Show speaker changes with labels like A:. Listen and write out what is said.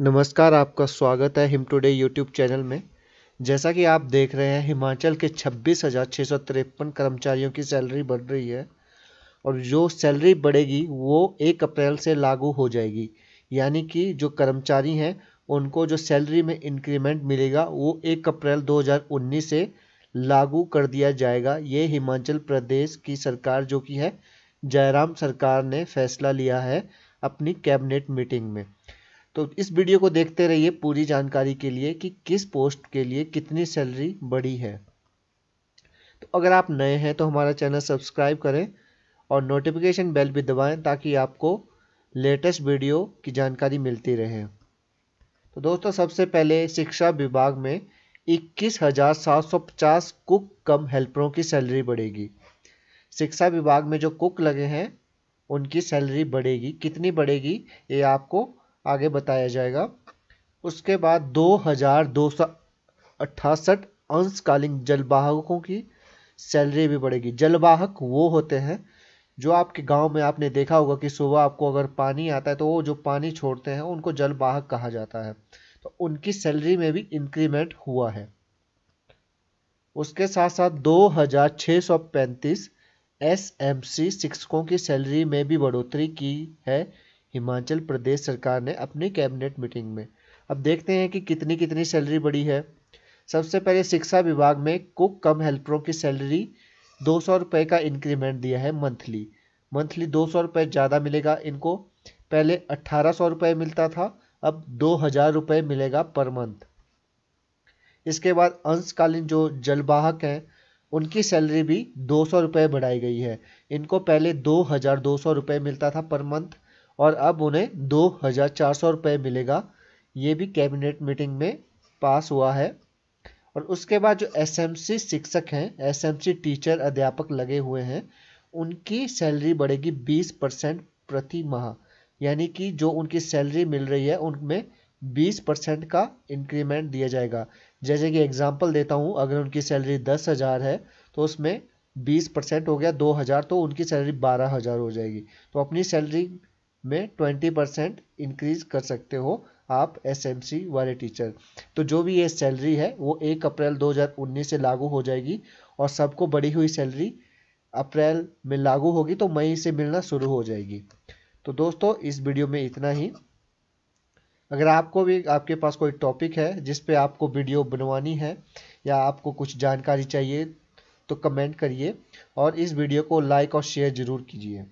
A: नमस्कार आपका स्वागत है हिम टुडे यूट्यूब चैनल में जैसा कि आप देख रहे हैं हिमाचल के छब्बीस हज़ार छः सौ तिरपन कर्मचारियों की सैलरी बढ़ रही है और जो सैलरी बढ़ेगी वो एक अप्रैल से लागू हो जाएगी यानी कि जो कर्मचारी हैं उनको जो सैलरी में इंक्रीमेंट मिलेगा वो एक अप्रैल 2019 से लागू कर दिया जाएगा ये हिमाचल प्रदेश की सरकार जो कि है जयराम सरकार ने फैसला लिया है अपनी कैबिनेट मीटिंग में तो इस वीडियो को देखते रहिए पूरी जानकारी के लिए कि किस पोस्ट के लिए कितनी सैलरी बढ़ी है तो अगर आप नए हैं तो हमारा चैनल सब्सक्राइब करें और नोटिफिकेशन बेल भी दबाएं ताकि आपको लेटेस्ट वीडियो की जानकारी मिलती रहे तो दोस्तों सबसे पहले शिक्षा विभाग में इक्कीस हज़ार सात सौ पचास कुक कम हेल्परों की सैलरी बढ़ेगी शिक्षा विभाग में जो कुक लगे हैं उनकी सैलरी बढ़ेगी कितनी बढ़ेगी ये आपको आगे बताया जाएगा उसके बाद दो हज़ार दो सौ अंशकालीन जलवाहकों की सैलरी भी बढ़ेगी जलवाहक वो होते हैं जो आपके गांव में आपने देखा होगा कि सुबह आपको अगर पानी आता है तो वो जो पानी छोड़ते हैं उनको जलवाहक कहा जाता है तो उनकी सैलरी में भी इंक्रीमेंट हुआ है उसके साथ साथ दो हज़ार छः सौ पैंतीस एस एम सी शिक्षकों की सैलरी में भी बढ़ोतरी की है हिमाचल प्रदेश सरकार ने अपनी कैबिनेट मीटिंग में अब देखते हैं कि कितनी कितनी सैलरी बढ़ी है सबसे पहले शिक्षा विभाग में कुक कम हेल्परों की सैलरी दो सौ रुपये का इंक्रीमेंट दिया है मंथली मंथली दो सौ रुपये ज़्यादा मिलेगा इनको पहले अट्ठारह सौ रुपये मिलता था अब दो हज़ार रुपये मिलेगा पर मंथ इसके बाद अंशकालीन जो जलवाहक हैं उनकी सैलरी भी दो सौ रुपये बढ़ाई गई है इनको पहले दो हज़ार दो सौ रुपये मिलता था पर मंथ और अब उन्हें दो हज़ार चार सौ रुपये मिलेगा ये भी कैबिनेट मीटिंग में पास हुआ है और उसके बाद जो एसएमसी शिक्षक हैं एसएमसी टीचर अध्यापक लगे हुए हैं उनकी सैलरी बढ़ेगी बीस परसेंट प्रति माह यानी कि जो उनकी सैलरी मिल रही है उनमें बीस परसेंट का इंक्रीमेंट दिया जाएगा जैसे कि एग्जाम्पल देता हूँ अगर उनकी सैलरी दस हज़ार है तो उसमें बीस परसेंट हो गया दो हज़ार तो उनकी सैलरी बारह हज़ार हो जाएगी तो अपनी सैलरी में ट्वेंटी परसेंट इंक्रीज कर सकते हो आप एसएमसी वाले टीचर तो जो भी ये सैलरी है वो एक अप्रैल 2019 से लागू हो जाएगी और सबको बढ़ी हुई सैलरी अप्रैल में लागू होगी तो मई से मिलना शुरू हो जाएगी तो दोस्तों इस वीडियो में इतना ही अगर आपको भी आपके पास कोई टॉपिक है जिस पे आपको वीडियो बनवानी है या आपको कुछ जानकारी चाहिए तो कमेंट करिए और इस वीडियो को लाइक और शेयर ज़रूर कीजिए